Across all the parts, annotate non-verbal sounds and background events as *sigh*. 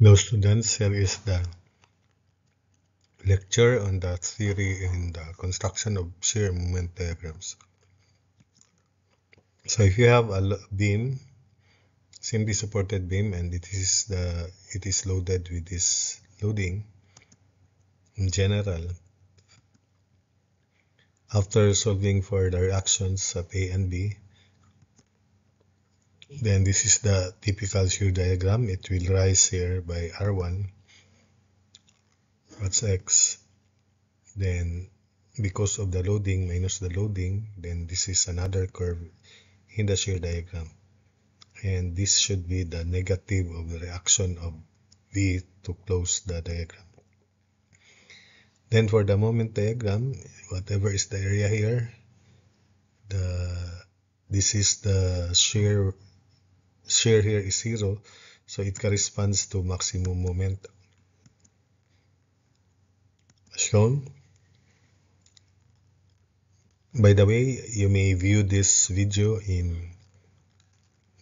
No student is the lecture on the theory in the construction of shear moment diagrams. So if you have a beam, simply supported beam, and it is the it is loaded with this loading in general. After solving for the reactions at A and B, then this is the typical shear diagram it will rise here by r1 that's x then because of the loading minus the loading then this is another curve in the shear diagram and this should be the negative of the reaction of V to close the diagram then for the moment diagram whatever is the area here the this is the shear shear here is 0 so it corresponds to maximum moment shown by the way you may view this video in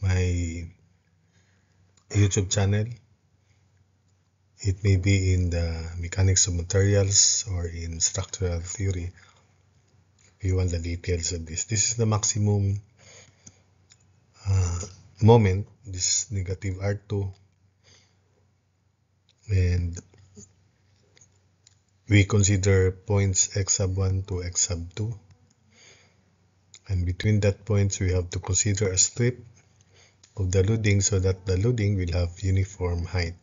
my youtube channel it may be in the mechanics of materials or in structural theory if you want the details of this this is the maximum uh, moment this negative R2 and we consider points x sub 1 to x sub 2 and between that points we have to consider a strip of the loading so that the loading will have uniform height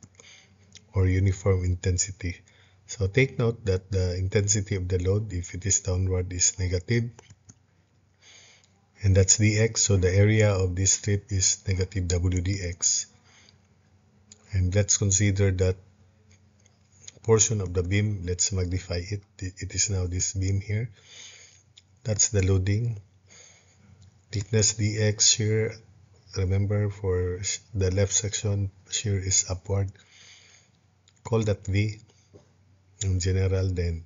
or uniform intensity. So take note that the intensity of the load if it is downward is negative and that's dx so the area of this strip is negative w dx and let's consider that portion of the beam let's magnify it it is now this beam here that's the loading thickness dx here remember for the left section shear is upward call that v in general then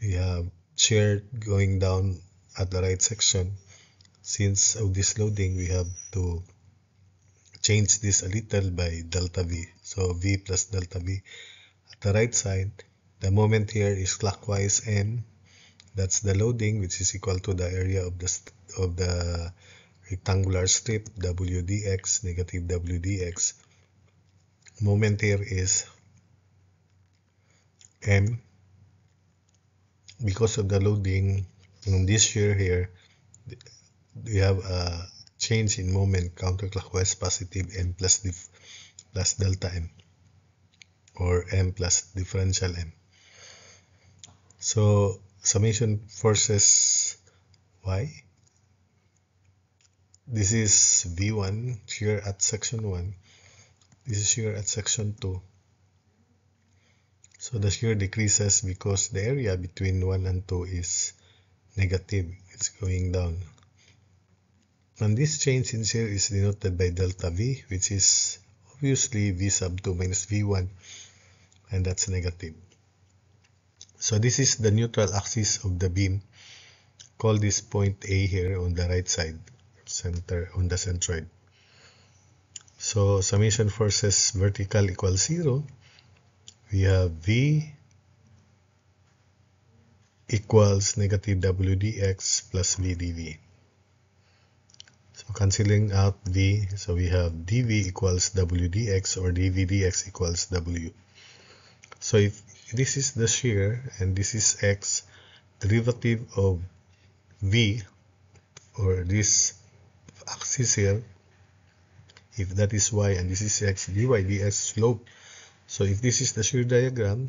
you have shear going down at the right section since of this loading we have to change this a little by delta V so V plus delta V at the right side the moment here is clockwise N that's the loading which is equal to the area of the of the rectangular strip WDX negative WDX moment here is M because of the loading in this shear here we have a change in moment counterclockwise positive m plus dif plus delta m or m plus differential m. So summation forces y. This is V1 shear at section 1. This is shear at section 2. So the shear decreases because the area between 1 and 2 is negative. It's going down. And this change in shear is denoted by delta V, which is obviously V sub 2 minus V1, and that's negative. So this is the neutral axis of the beam. Call this point A here on the right side, center on the centroid. So summation forces vertical equals 0. We have V equals negative W dx plus V dV cancelling out v, so we have dv equals w dx or dv dx equals w so if this is the shear and this is x derivative of v or this axis here if that is y and this is x dy dx slope so if this is the shear diagram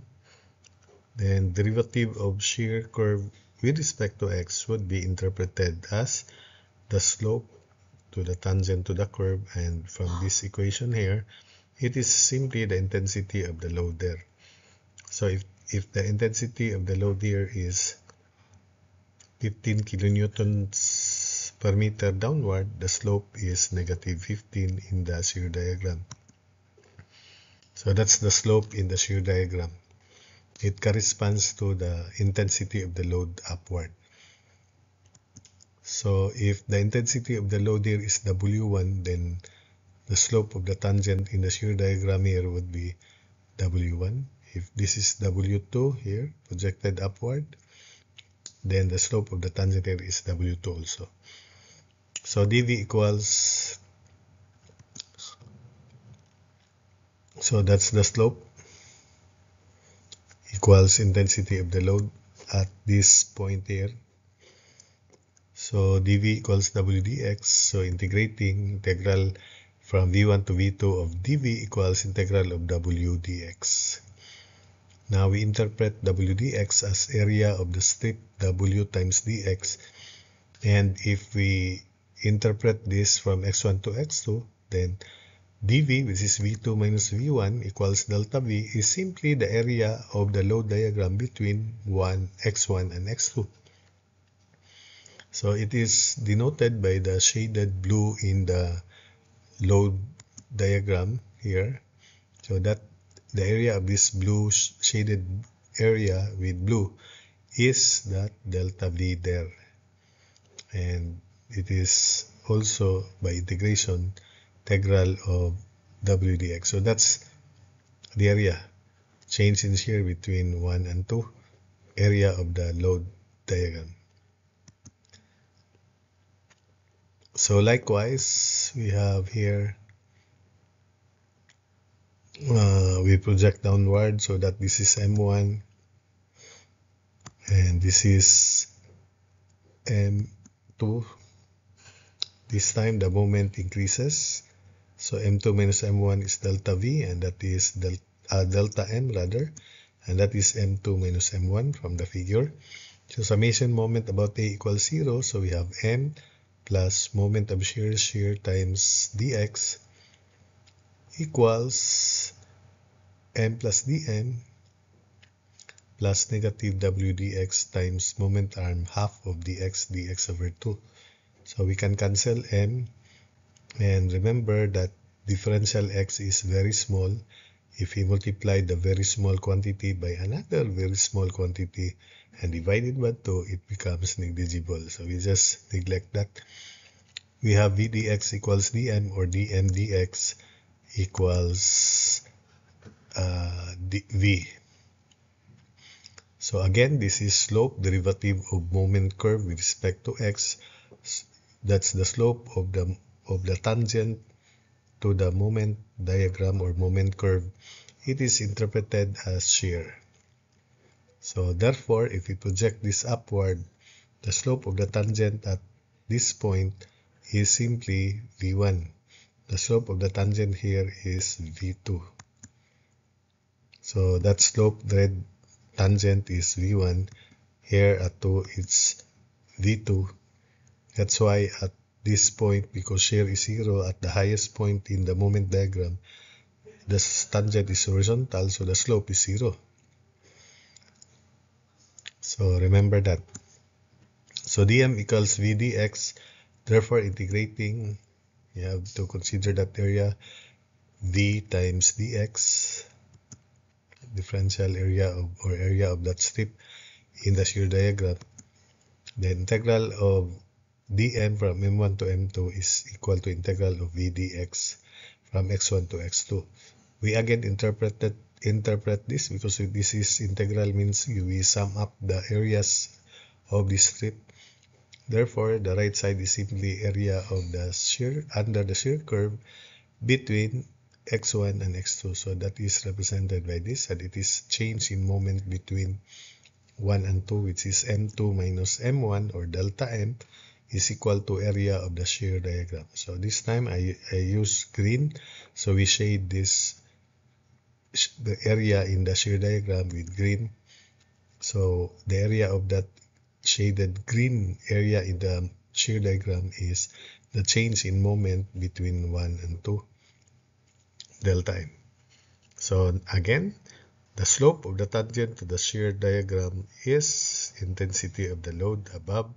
then derivative of shear curve with respect to x would be interpreted as the slope to the tangent to the curve and from this equation here it is simply the intensity of the load there so if if the intensity of the load here is 15 kilonewtons per meter downward the slope is negative 15 in the shear diagram so that's the slope in the shear diagram it corresponds to the intensity of the load upward so if the intensity of the load here is W1, then the slope of the tangent in the shear diagram here would be W1. If this is W2 here, projected upward, then the slope of the tangent here is W2 also. So dV equals, so that's the slope equals intensity of the load at this point here so dv equals wdx. So integrating integral from v1 to v2 of dv equals integral of w dx. Now we interpret w dx as area of the strip w times dx. And if we interpret this from x1 to x2, then dv, which is v2 minus v1 equals delta v, is simply the area of the load diagram between 1, x1 and x2. So it is denoted by the shaded blue in the load diagram here. So that the area of this blue shaded area with blue is that delta V there. And it is also by integration integral of w dx. So that's the area change in here between 1 and 2 area of the load diagram. So likewise, we have here, uh, we project downward so that this is M1 and this is M2. This time the moment increases. So M2 minus M1 is delta V and that is del uh, delta M rather. And that is M2 minus M1 from the figure. So summation moment about A equals 0. So we have M plus moment of shear shear times dx equals m plus dm plus negative w dx times moment arm half of dx dx over 2. So we can cancel m and remember that differential x is very small. If we multiply the very small quantity by another very small quantity, and divided by 2 it becomes negligible so we just neglect that we have v dx equals dm or dm dx equals uh, v so again this is slope derivative of moment curve with respect to x that's the slope of the of the tangent to the moment diagram or moment curve it is interpreted as shear so therefore, if we project this upward, the slope of the tangent at this point is simply V1. The slope of the tangent here is V2. So that slope, the red tangent is V1. Here at 2, it's V2. That's why at this point, because shear is 0 at the highest point in the moment diagram, the tangent is horizontal, so the slope is 0. So remember that. So dm equals v dx. Therefore, integrating, you have to consider that area v times dx, differential area of, or area of that strip in the shear diagram. The integral of dm from m1 to m2 is equal to integral of v dx from x1 to x2. We again interpreted interpret this because this is integral means we sum up the areas of the strip therefore the right side is simply area of the shear under the shear curve between x1 and x2 so that is represented by this and it is change in moment between 1 and 2 which is m2 minus m1 or delta m is equal to area of the shear diagram so this time I, I use green so we shade this the area in the shear diagram with green. So the area of that shaded green area in the shear diagram is the change in moment between 1 and 2 delta m. So again, the slope of the tangent to the shear diagram is intensity of the load above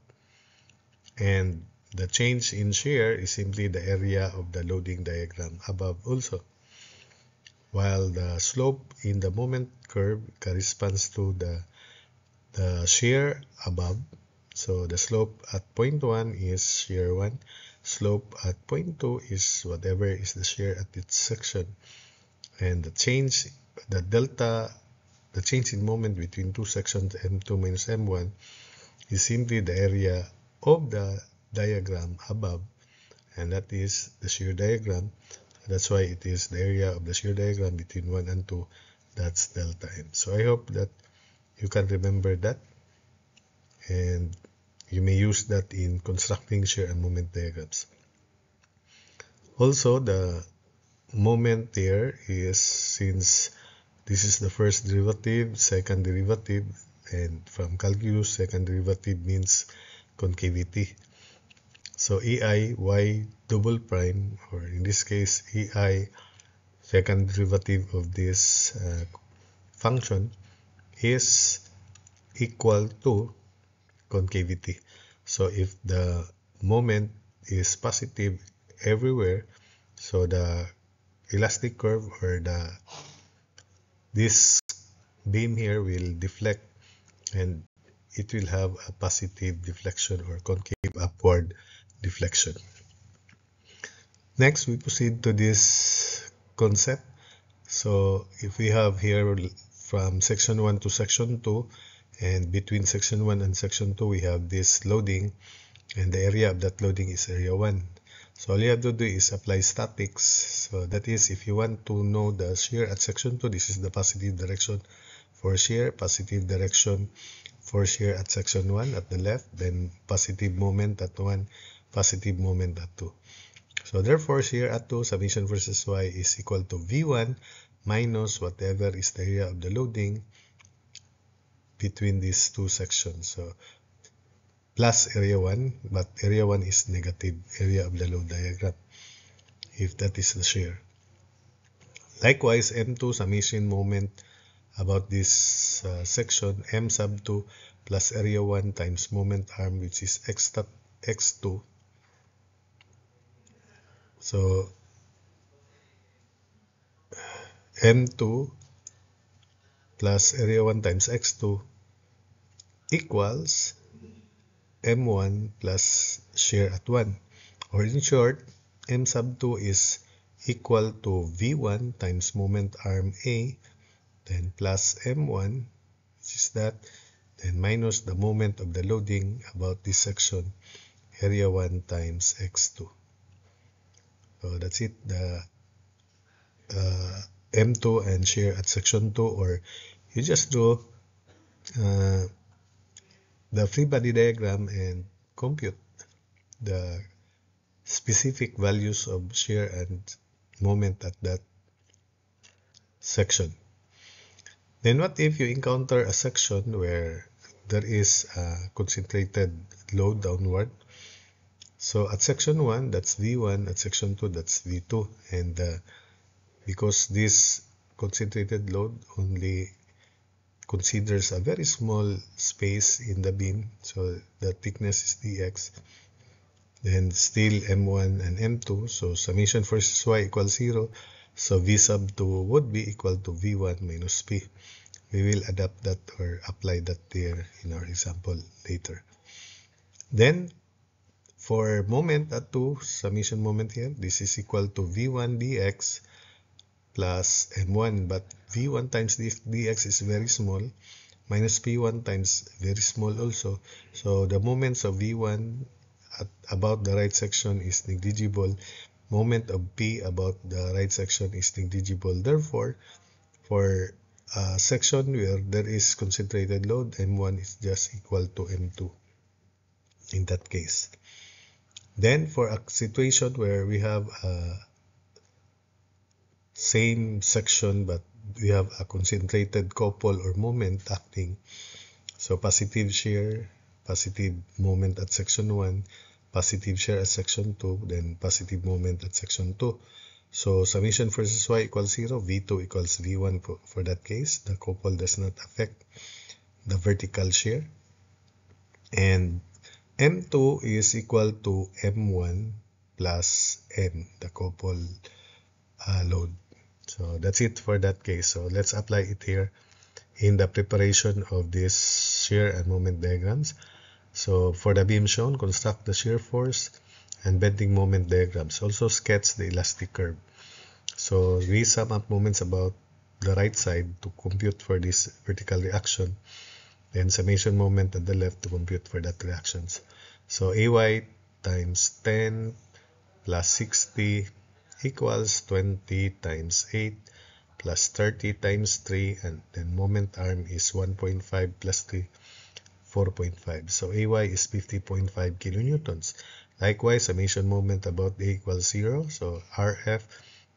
and the change in shear is simply the area of the loading diagram above also while the slope in the moment curve corresponds to the, the shear above. So the slope at point 1 is shear 1, slope at point 2 is whatever is the shear at its section. And the change, the delta, the change in moment between two sections m2 minus m1 is simply the area of the diagram above and that is the shear diagram that's why it is the area of the shear diagram between 1 and 2, that's delta M. So I hope that you can remember that and you may use that in *laughs* constructing shear and moment diagrams. Also, the moment there is since this is the first derivative, second derivative, and from calculus, second derivative means concavity. So ei y double prime or in this case ei second derivative of this uh, function is equal to concavity. So if the moment is positive everywhere, so the elastic curve or the this beam here will deflect and it will have a positive deflection or concave upward deflection. Next we proceed to this concept. So if we have here from section 1 to section 2 and between section 1 and section 2 we have this loading and the area of that loading is area 1. So all you have to do is apply statics. So that is if you want to know the shear at section 2 this is the positive direction for shear, positive direction for shear at section 1 at the left, then positive moment at 1 positive moment at 2. So therefore, shear at 2 summation versus y is equal to v1 minus whatever is the area of the loading between these two sections. So plus area 1, but area 1 is negative area of the load diagram if that is the shear. Likewise, M2 summation moment about this uh, section M sub 2 plus area 1 times moment arm which is x, x2 so m2 plus area 1 times x2 equals m1 plus share at 1 or in short m sub 2 is equal to v1 times moment arm a then plus m1 which is that then minus the moment of the loading about this section area 1 times x2 so uh, that's it. The uh, M2 and share at section 2 or you just draw uh, the free body diagram and compute the specific values of shear and moment at that section. Then what if you encounter a section where there is a concentrated load downward so at section 1, that's V1, at section 2, that's V2. And uh, because this concentrated load only considers a very small space in the beam, so the thickness is dx, then still m1 and m2, so summation for y equals 0, so v sub 2 would be equal to v1 minus p. We will adapt that or apply that there in our example later. Then for moment at 2, summation moment here, this is equal to v1 dx plus m1. But v1 times dx is very small, minus p1 times very small also. So the moments of v1 at about the right section is negligible. Moment of p about the right section is negligible. Therefore, for a section where there is concentrated load, m1 is just equal to m2 in that case. Then for a situation where we have a same section but we have a concentrated couple or moment acting, so positive share, positive moment at section 1, positive share at section 2, then positive moment at section 2. So summation forces y equals 0, V2 equals V1 for, for that case. The couple does not affect the vertical shear and M2 is equal to M1 plus M the couple uh, load. So that's it for that case. So let's apply it here in the preparation of this shear and moment diagrams. So for the beam shown, construct the shear force and bending moment diagrams. Also sketch the elastic curve. So we sum up moments about the right side to compute for this vertical reaction, then summation moment at the left to compute for that reactions. So Ay times 10 plus 60 equals 20 times 8 plus 30 times 3 and then moment arm is 1.5 plus 3 4.5 so ay is 50.5 kilonewtons likewise summation moment about a equals 0 so rf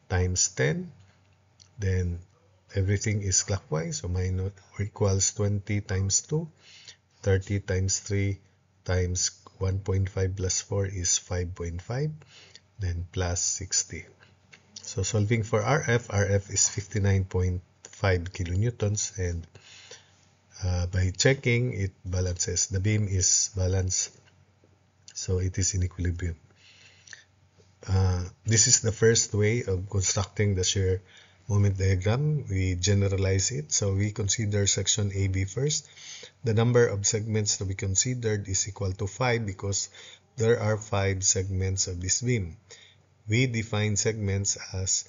times 10 then everything is clockwise so minus equals 20 times 2 30 times 3 times 1.5 plus 4 is 5.5 then plus 60. So solving for RF, RF is 59.5 kilonewtons and uh, by checking it balances. The beam is balanced so it is in equilibrium. Uh, this is the first way of constructing the shear moment diagram, we generalize it. So we consider section AB first. The number of segments to be considered is equal to 5 because there are 5 segments of this beam. We define segments as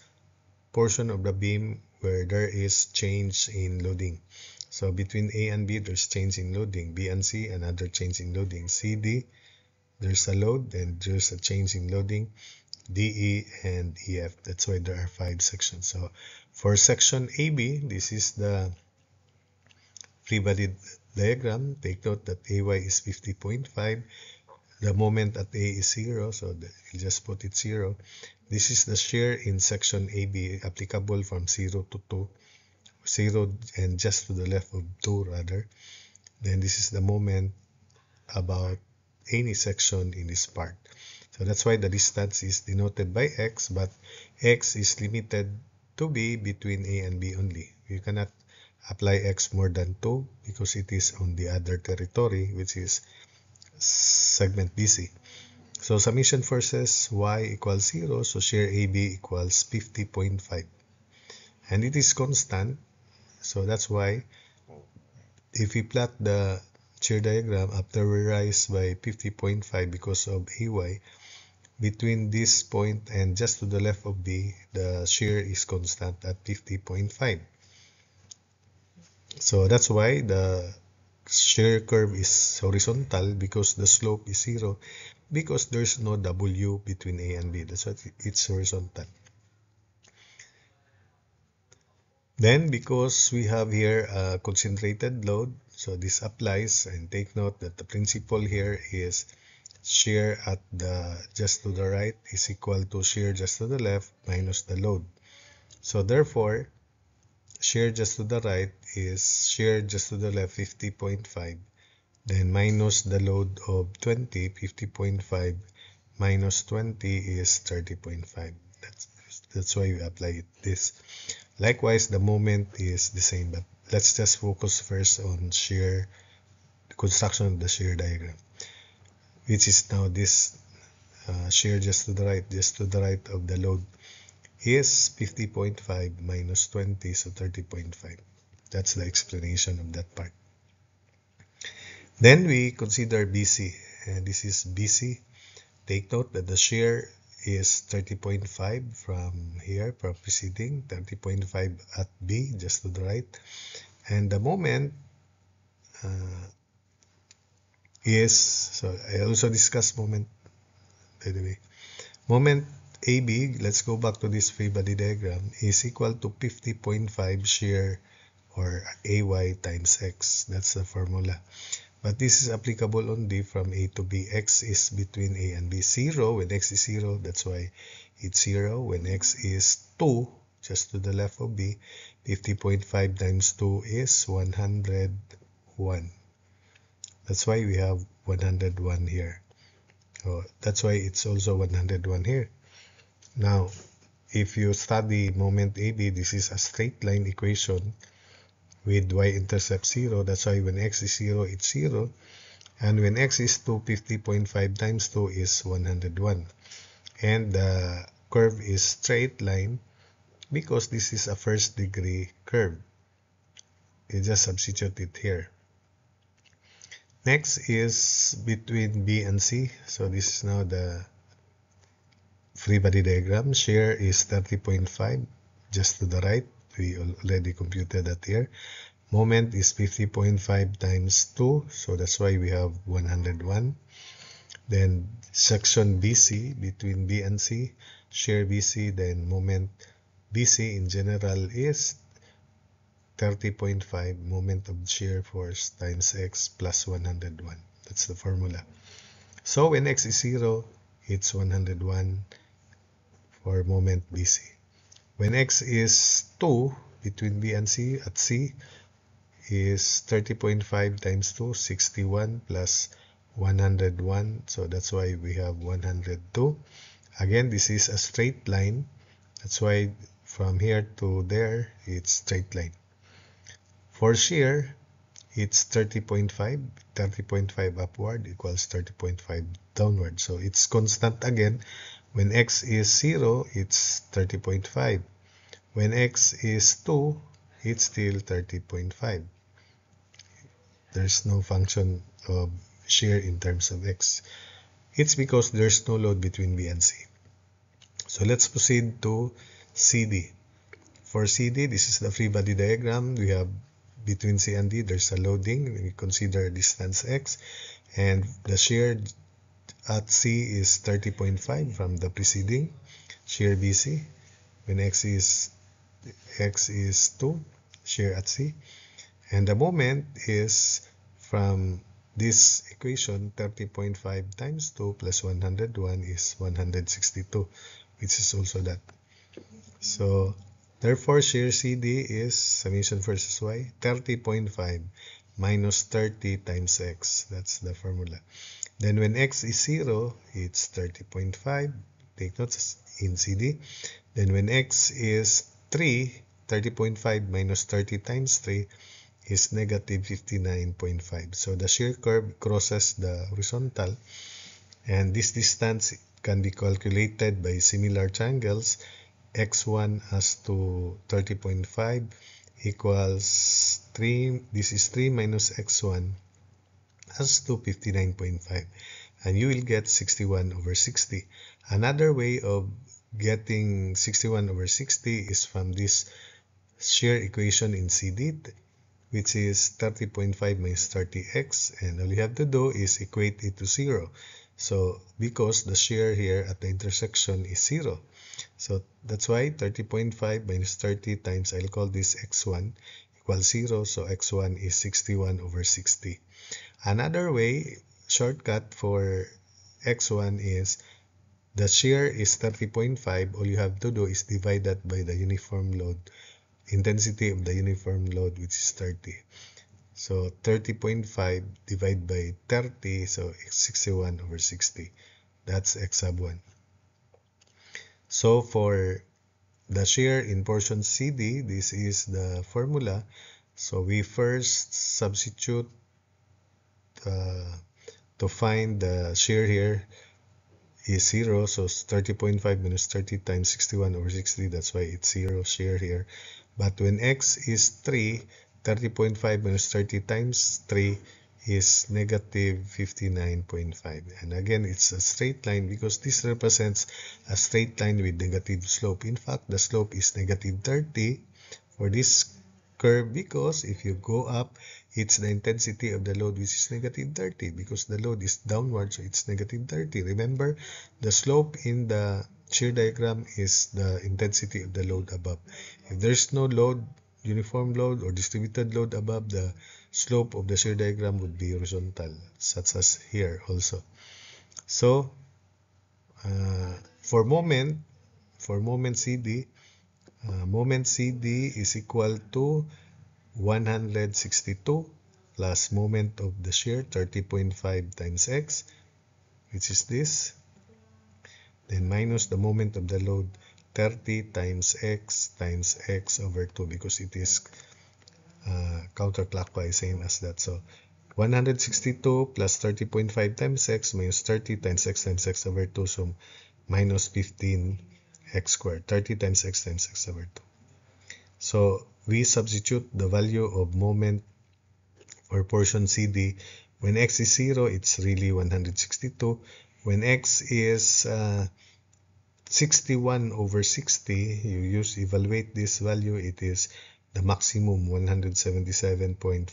portion of the beam where there is change in loading. So between A and B, there's change in loading. B and C, another change in loading. C, D, there's a load and there's a change in loading. DE and EF. That's why there are five sections. So for section AB, this is the free body diagram. Take note that AY is 50.5. The moment at A is 0, so the, you just put it 0. This is the share in section AB applicable from 0 to 2. 0 and just to the left of 2 rather. Then this is the moment about any section in this part. So that's why the distance is denoted by x, but x is limited to be between a and b only. You cannot apply x more than 2 because it is on the other territory, which is segment BC. So summation forces y equals 0, so shear AB equals 50.5. And it is constant, so that's why if we plot the shear diagram after we rise by 50.5 because of AY, between this point and just to the left of B, the shear is constant at 50.5. So that's why the shear curve is horizontal because the slope is 0 because there's no W between A and B. That's why it's horizontal. Then because we have here a concentrated load, so this applies and take note that the principle here is shear at the just to the right is equal to shear just to the left minus the load. So therefore, shear just to the right is shear just to the left 50.5 then minus the load of 20 50.5 minus 20 is 30.5 that's that's why we apply it this likewise the moment is the same but let's just focus first on shear construction of the shear diagram which is now this uh, shear just to the right, just to the right of the load is 50.5 minus 20, so 30.5. That's the explanation of that part. Then we consider BC, and this is BC. Take note that the shear is 30.5 from here, from preceding, 30.5 at B, just to the right. And the moment uh, Yes, so I also discussed moment by the way moment AB let's go back to this free body diagram is equal to 50.5 shear or AY times X that's the formula but this is applicable only from A to B X is between A and B 0 when X is 0 that's why it's 0 when X is 2 just to the left of B 50.5 times 2 is 101 that's why we have 101 here. So that's why it's also 101 here. Now, if you study moment AB, this is a straight line equation with y-intercept 0. That's why when x is 0, it's 0. And when x is 250.5 times 2 is 101. And the curve is straight line because this is a first degree curve. You just substitute it here. Next is between B and C. So this is now the free body diagram. Shear is 30.5 just to the right. We already computed that here. Moment is 50.5 times 2. So that's why we have 101. Then section BC between B and C. Shear BC then moment BC in general is 30.5 moment of shear force times x plus 101. That's the formula. So when x is 0, it's 101 for moment BC. When x is 2, between B and C, at C, is 30.5 times 2, 61 plus 101. So that's why we have 102. Again, this is a straight line. That's why from here to there, it's straight line. For shear, it's 30.5, 30.5 upward equals 30.5 downward. So it's constant again. When x is 0, it's 30.5. When x is 2, it's still 30.5. There's no function of shear in terms of x. It's because there's no load between B and C. So let's proceed to CD. For CD, this is the free body diagram. We have between C and D, there's a loading, we consider distance X, and the shear at C is 30.5 from the preceding shear BC, when X is, X is 2, shear at C, and the moment is from this equation 30.5 times 2 plus 101 is 162 which is also that so Therefore, shear CD is summation versus Y 30.5 minus 30 times X. That's the formula. Then when X is 0, it's 30.5. Take notes in CD. Then when X is 3, 30.5 minus 30 times 3 is negative 59.5. So the shear curve crosses the horizontal and this distance can be calculated by similar triangles x1 as to 30.5 equals 3 this is 3 minus x1 as to 59.5 and you will get 61 over 60 another way of getting 61 over 60 is from this shear equation in CD which is 30.5 minus 30x and all you have to do is equate it to 0 so because the shear here at the intersection is 0 so that's why 30.5 minus 30 times, I'll call this x1 equals 0. So x1 is 61 over 60. Another way, shortcut for x1 is the shear is 30.5. All you have to do is divide that by the uniform load, intensity of the uniform load, which is 30. So 30.5 divided by 30, so 61 over 60. That's x sub 1. So for the share in portion CD, this is the formula. So we first substitute uh, to find the share here is 0. So 30.5 minus 30 times 61 over 60. That's why it's 0 share here. But when x is 3, 30.5 minus 30 times 3 is negative 59.5 and again it's a straight line because this represents a straight line with negative slope in fact the slope is negative 30 for this curve because if you go up it's the intensity of the load which is negative 30 because the load is downward so it's negative 30 remember the slope in the shear diagram is the intensity of the load above if there's no load uniform load or distributed load above the slope of the shear diagram would be horizontal such as here also so uh, for moment for moment CD uh, moment CD is equal to 162 plus moment of the shear 30.5 times x which is this then minus the moment of the load 30 times x times x over 2 because it is uh, counterclockwise, same as that. So 162 plus 30.5 times x minus 30 times x times x over 2. So minus 15 x squared. 30 times x times x over 2. So we substitute the value of moment for portion CD. When x is 0, it's really 162. When x is uh, 61 over 60, you use evaluate this value, it is the maximum 177.504.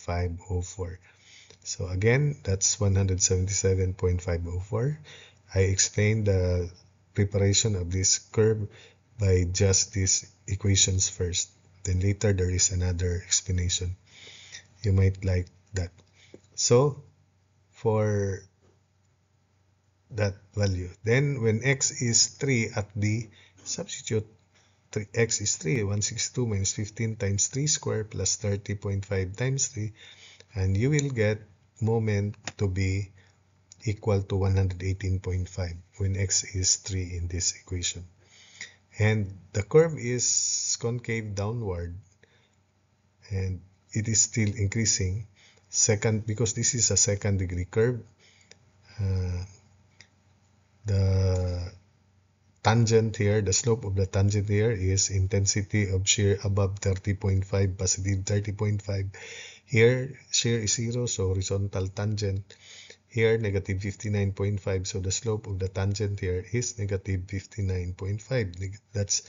So again, that's 177.504. I explained the preparation of this curve by just these equations first. Then later there is another explanation. You might like that. So for that value. Then when x is 3 at the substitute 3, x is 3, 162 minus 15 times 3 square plus 30.5 times 3 and you will get moment to be equal to 118.5 when x is 3 in this equation. And the curve is concave downward and it is still increasing. Second, because this is a second degree curve, uh, the tangent here, the slope of the tangent here is intensity of shear above 30.5, positive 30.5. Here, shear is 0, so horizontal tangent. Here, negative 59.5, so the slope of the tangent here is negative 59.5. That's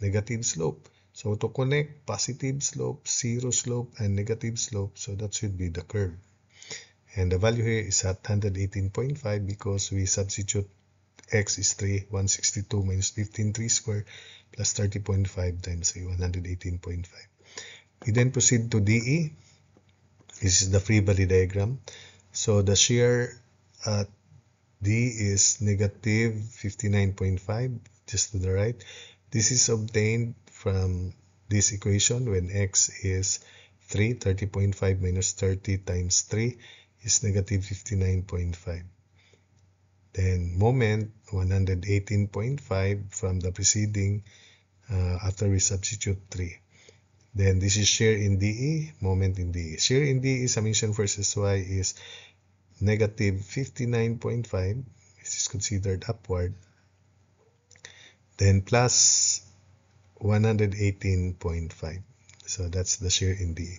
negative slope. So to connect positive slope, zero slope, and negative slope, so that should be the curve. And the value here is at 118.5 because we substitute x is 3, 162 minus 15 3 squared plus 30.5 times 118.5. We then proceed to DE. This is the free body diagram. So the shear at uh, D is negative 59.5 just to the right. This is obtained from this equation when x is 3, 30.5 minus 30 times 3 is negative 59.5. Then moment 118.5 from the preceding uh, after we substitute 3. Then this is share in DE, moment in DE. Share in DE summation versus y is negative 59.5. This is considered upward. Then plus 118.5. So that's the share in DE.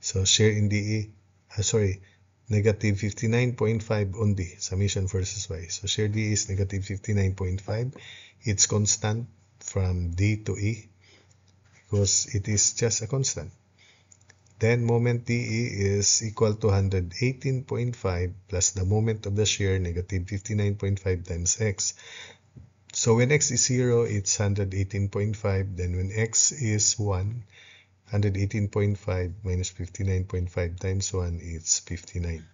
So share in DE, uh, sorry, negative 59.5 only, summation versus y. So share D is negative 59.5. It's constant from D to E because it is just a constant. Then moment DE is equal to 118.5 plus the moment of the shear negative 59.5 times x. So when x is 0, it's 118.5. Then when x is 1, 118.5 minus 59.5 times 1 is 59.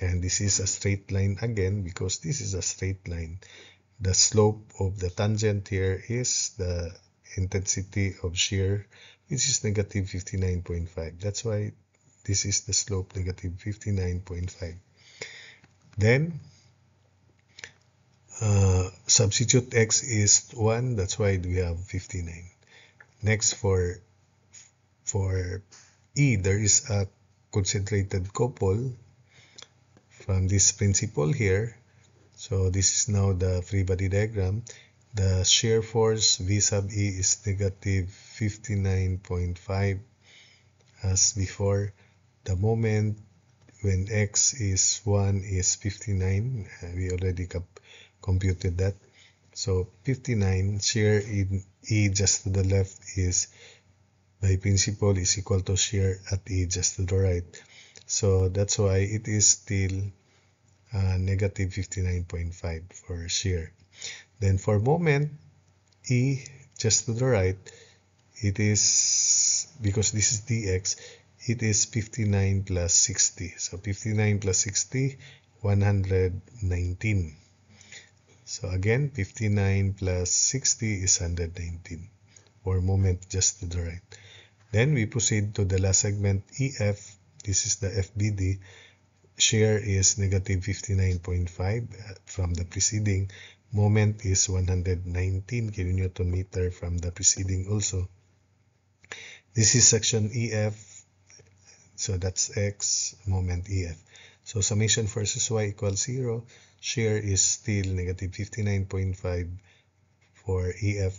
And this is a straight line again because this is a straight line. The slope of the tangent here is the intensity of shear which is negative 59.5. That's why this is the slope negative 59.5. Then uh, substitute x is 1 that's why we have 59 next for for E, there is a concentrated couple from this principle here. So this is now the free body diagram. The shear force V sub E is negative 59.5 as before. The moment when X is 1 is 59. Uh, we already computed that. So 59 shear in E just to the left is the principal is equal to shear at E just to the right. So that's why it is still uh, negative 59.5 for shear. Then for moment, E just to the right, it is, because this is dx, it is 59 plus 60. So 59 plus 60, 119. So again, 59 plus 60 is 119 for moment just to the right. Then we proceed to the last segment EF. This is the FBD. Share is negative 59.5 uh, from the preceding. Moment is 119 kilonewton meter from the preceding also. This is section EF. So that's X moment EF. So summation versus Y equals 0. Shear is still negative 59.5 for EF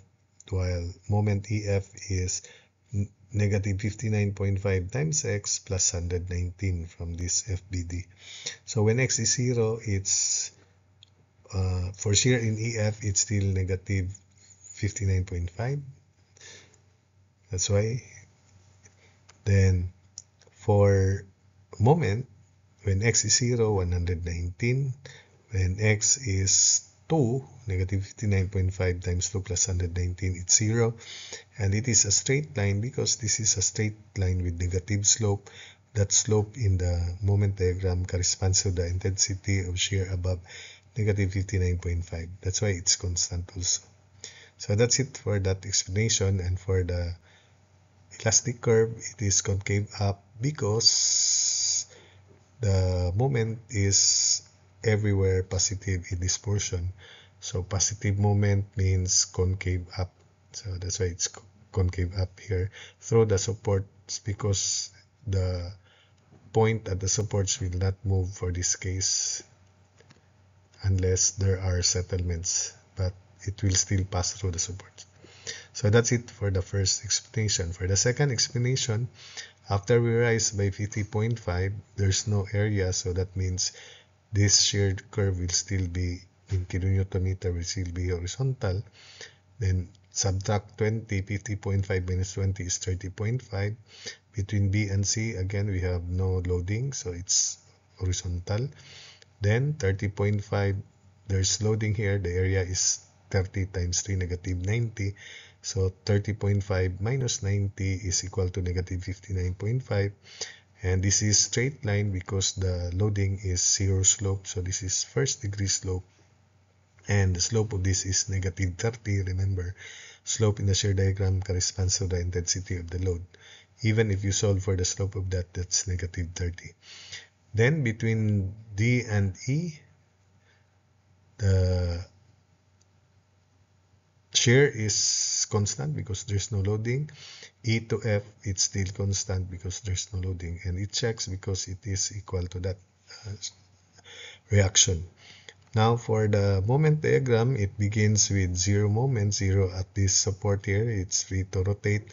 while moment EF is negative 59.5 times x plus 119 from this FBD. So when x is 0, it's uh, for shear in EF, it's still negative 59.5. That's why. Then for moment, when x is 0, 119. When x is 2, negative 59.5 times 2 plus 119, it's 0. And it is a straight line because this is a straight line with negative slope. That slope in the moment diagram corresponds to the intensity of shear above negative 59.5. That's why it's constant also. So that's it for that explanation and for the elastic curve, it is concave up because the moment is everywhere positive in this portion. So positive moment means concave up. So that's why it's concave up here through the supports because the point at the supports will not move for this case unless there are settlements but it will still pass through the supports. So that's it for the first explanation. For the second explanation, after we rise by 50.5, there's no area so that means this shared curve will still be in kilonewton meter will still be horizontal then subtract 20 50.5 minus 20 is 30.5 between b and c again we have no loading so it's horizontal then 30.5 there's loading here the area is 30 times 3 negative 90 so 30.5 minus 90 is equal to negative 59.5 and this is straight line because the loading is zero slope so this is first degree slope and the slope of this is negative 30 remember slope in the shear diagram corresponds to the intensity of the load even if you solve for the slope of that that's negative 30 then between D and E the shear is constant because there's no loading E to F, it's still constant because there's no loading and it checks because it is equal to that uh, reaction. Now for the moment diagram, it begins with 0 moment, 0 at this support here, it's free to rotate.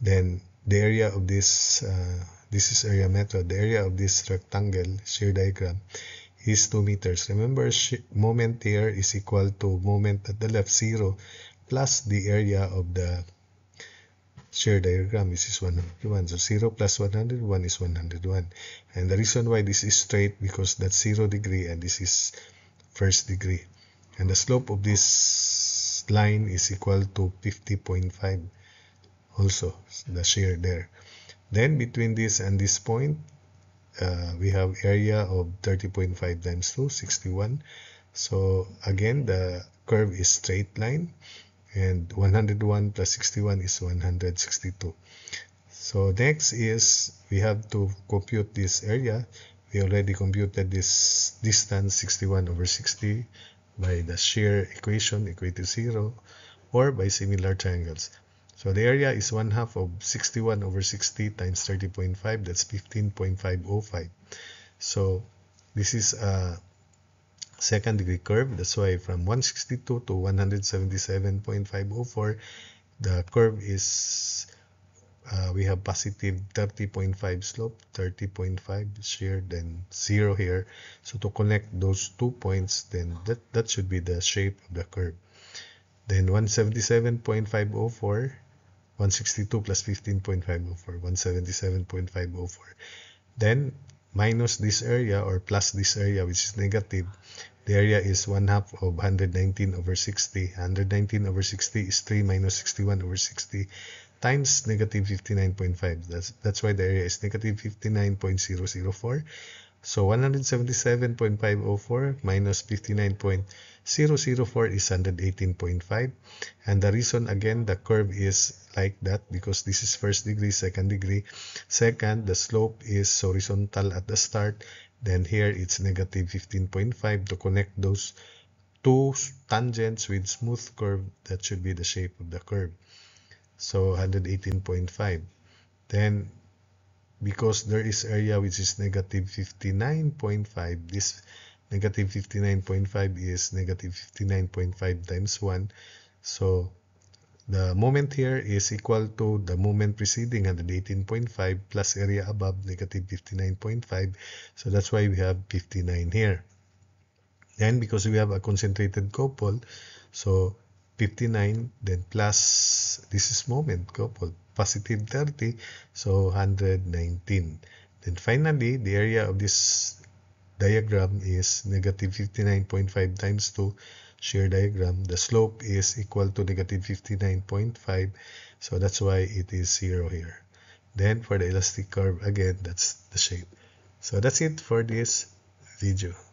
Then the area of this, uh, this is area method, the area of this rectangle shear diagram is 2 meters. Remember, moment here is equal to moment at the left, 0, plus the area of the shear diagram This is 101 so 0 plus 101 is 101 and the reason why this is straight because that's 0 degree and this is first degree and the slope of this line is equal to 50.5 also the shear there then between this and this point uh, we have area of 30.5 times 2 61 so again the curve is straight line and 101 plus 61 is 162 so next is we have to compute this area we already computed this distance 61 over 60 by the shear equation equal to zero or by similar triangles so the area is 1 half of 61 over 60 times 30.5 that's 15.505 so this is a second degree curve. That's why from 162 to 177.504, the curve is, uh, we have positive 30.5 slope, 30.5 shear then 0 here. So to connect those two points, then that, that should be the shape of the curve. Then 177.504, 162 plus 15.504, 177.504. Then minus this area or plus this area which is negative the area is 1 half of 119 over 60 119 over 60 is 3 minus 61 over 60 times negative 59.5 that's that's why the area is negative 59.004 so 177.504 minus 59. 004 is 118.5 and the reason again the curve is like that because this is first degree second degree second the slope is horizontal at the start then here it's negative 15.5 to connect those two tangents with smooth curve that should be the shape of the curve so 118.5 then because there is area which is negative 59.5 this negative 59.5 is negative 59.5 times 1. So the moment here is equal to the moment preceding 118.5 plus area above negative 59.5. So that's why we have 59 here. Then because we have a concentrated couple, so 59 then plus this is moment couple positive 30 so 119 then finally the area of this diagram is negative 59.5 times 2 shear diagram. The slope is equal to negative 59.5. So that's why it is 0 here. Then for the elastic curve, again, that's the shape. So that's it for this video.